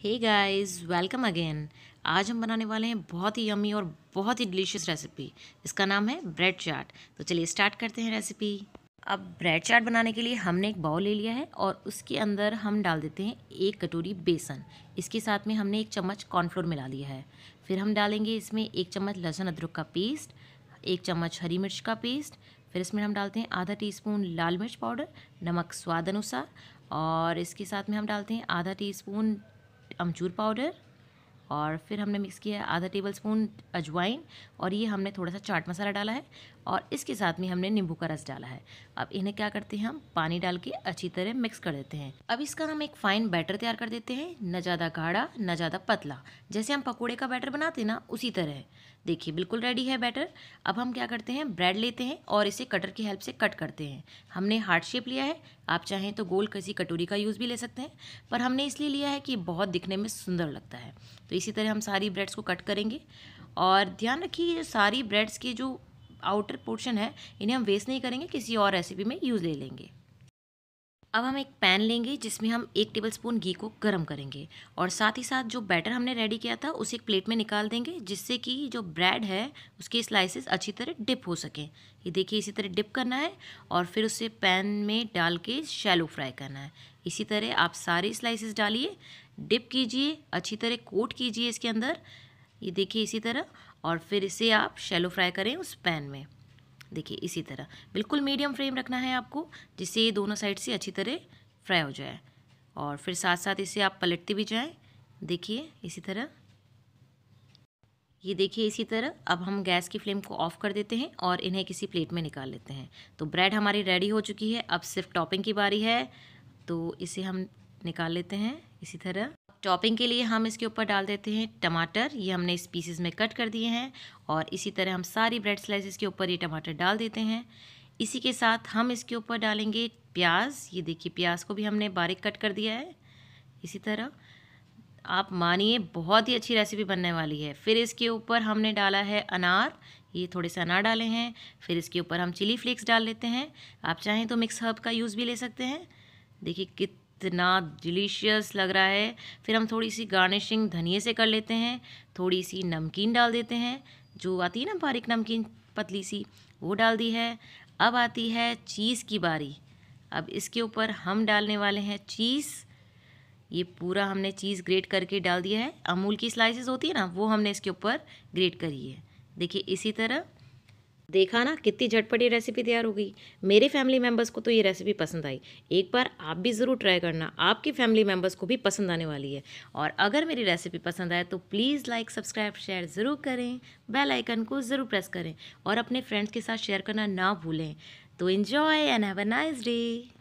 hey guys welcome again आज हम बनाने वाले हैं बहुत ही यमी और बहुत ही डिलीशियस रेसिपी इसका नाम है ब्रेड चाट तो चलिए स्टार्ट करते हैं रेसिपी अब ब्रेड चाट बनाने के लिए हमने एक बाउल ले लिया है और उसके अंदर हम डाल देते हैं एक कटोरी बेसन इसके साथ में हमने एक चम्मच कॉर्नफ्लोर मिला लिया है फिर हम डालेंगे इसमें एक चम्मच लहसुन अदरक का पेस्ट एक चम्मच हरी मिर्च का पेस्ट फिर इसमें हम डालते हैं आधा टी स्पून लाल मिर्च पाउडर नमक स्वाद अनुसार और इसके साथ में हम डालते हैं आधा टी स्पून amchur powder और फिर हमने मिक्स किया है आधा टेबल स्पून अजवाइन और ये हमने थोड़ा सा चाट मसाला डाला है और इसके साथ में हमने नींबू का रस डाला है अब इन्हें क्या करते हैं हम पानी डाल के अच्छी तरह मिक्स कर देते हैं अब इसका हम एक फ़ाइन बैटर तैयार कर देते हैं न ज़्यादा गाढ़ा न ज़्यादा पतला जैसे हम पकौड़े का बैटर बनाते हैं ना उसी तरह देखिए बिल्कुल रेडी है बैटर अब हम क्या करते हैं ब्रेड लेते हैं और इसे कटर की हेल्प से कट करते हैं हमने हार्ड शेप लिया है आप चाहें तो गोल किसी कटोरी का यूज़ भी ले सकते हैं पर हमने इसलिए लिया है कि बहुत दिखने में सुंदर लगता है तो इसी तरह हम सारी ब्रेड्स को कट करेंगे और ध्यान रखिए सारी ब्रेड्स के जो आउटर पोर्शन है इन्हें हम वेस्ट नहीं करेंगे किसी और रेसिपी में यूज़ ले लेंगे अब हम एक पैन लेंगे जिसमें हम एक टेबलस्पून घी को गर्म करेंगे और साथ ही साथ जो बैटर हमने रेडी किया था उसे एक प्लेट में निकाल देंगे जिससे कि जो ब्रेड है उसके स्लाइसेस अच्छी तरह डिप हो सके ये देखिए इसी तरह डिप करना है और फिर उसे पैन में डाल के शैलो फ्राई करना है इसी तरह आप सारे स्लाइसिस डालिए डिप कीजिए अच्छी तरह कोट कीजिए इसके अंदर ये देखिए इसी तरह और फिर इसे आप शैलो फ्राई करें उस पैन में देखिए इसी तरह बिल्कुल मीडियम फ्लेम रखना है आपको जिससे ये दोनों साइड से अच्छी तरह फ्राई हो जाए और फिर साथ साथ इसे आप पलटते भी जाएं देखिए इसी तरह ये देखिए इसी तरह अब हम गैस की फ्लेम को ऑफ़ कर देते हैं और इन्हें किसी प्लेट में निकाल लेते हैं तो ब्रेड हमारी रेडी हो चुकी है अब सिर्फ टॉपिंग की बारी है तो इसे हम निकाल लेते हैं इसी तरह टॉपिंग के लिए हम इसके ऊपर डाल देते हैं टमाटर ये हमने इस पीसेस में कट कर दिए हैं और इसी तरह हम सारी ब्रेड स्लाइसिस के ऊपर ये टमाटर डाल देते हैं इसी के साथ हम इसके ऊपर डालेंगे प्याज ये देखिए प्याज को भी हमने बारीक कट कर दिया है इसी तरह आप मानिए बहुत ही अच्छी रेसिपी बनने वाली है फिर इसके ऊपर हमने डाला है अनार ये थोड़े से अनार डाले हैं फिर इसके ऊपर हम चिली फ्लेक्स डाल लेते हैं आप चाहें तो मिक्स हर्ब का यूज़ भी ले सकते हैं देखिए कित इतना डिलीशियस लग रहा है फिर हम थोड़ी सी गार्निशिंग धनिए से कर लेते हैं थोड़ी सी नमकीन डाल देते हैं जो आती है ना बारीक नमकीन पतली सी वो डाल दी है अब आती है चीज़ की बारी अब इसके ऊपर हम डालने वाले हैं चीज़ ये पूरा हमने चीज़ ग्रेट करके डाल दिया है अमूल की स्लाइसेस होती है ना वो हमने इसके ऊपर ग्रेट करी है देखिए इसी तरह देखा ना कितनी झटपट ये रेसिपी तैयार हो गई मेरे फैमिली मेम्बर्स को तो ये रेसिपी पसंद आई एक बार आप भी ज़रूर ट्राई करना आपकी फैमिली मेम्बर्स को भी पसंद आने वाली है और अगर मेरी रेसिपी पसंद आए तो प्लीज़ लाइक सब्सक्राइब शेयर ज़रूर करें बेल आइकन को ज़रूर प्रेस करें और अपने फ्रेंड्स के साथ शेयर करना ना भूलें तो enjoy and have a nice day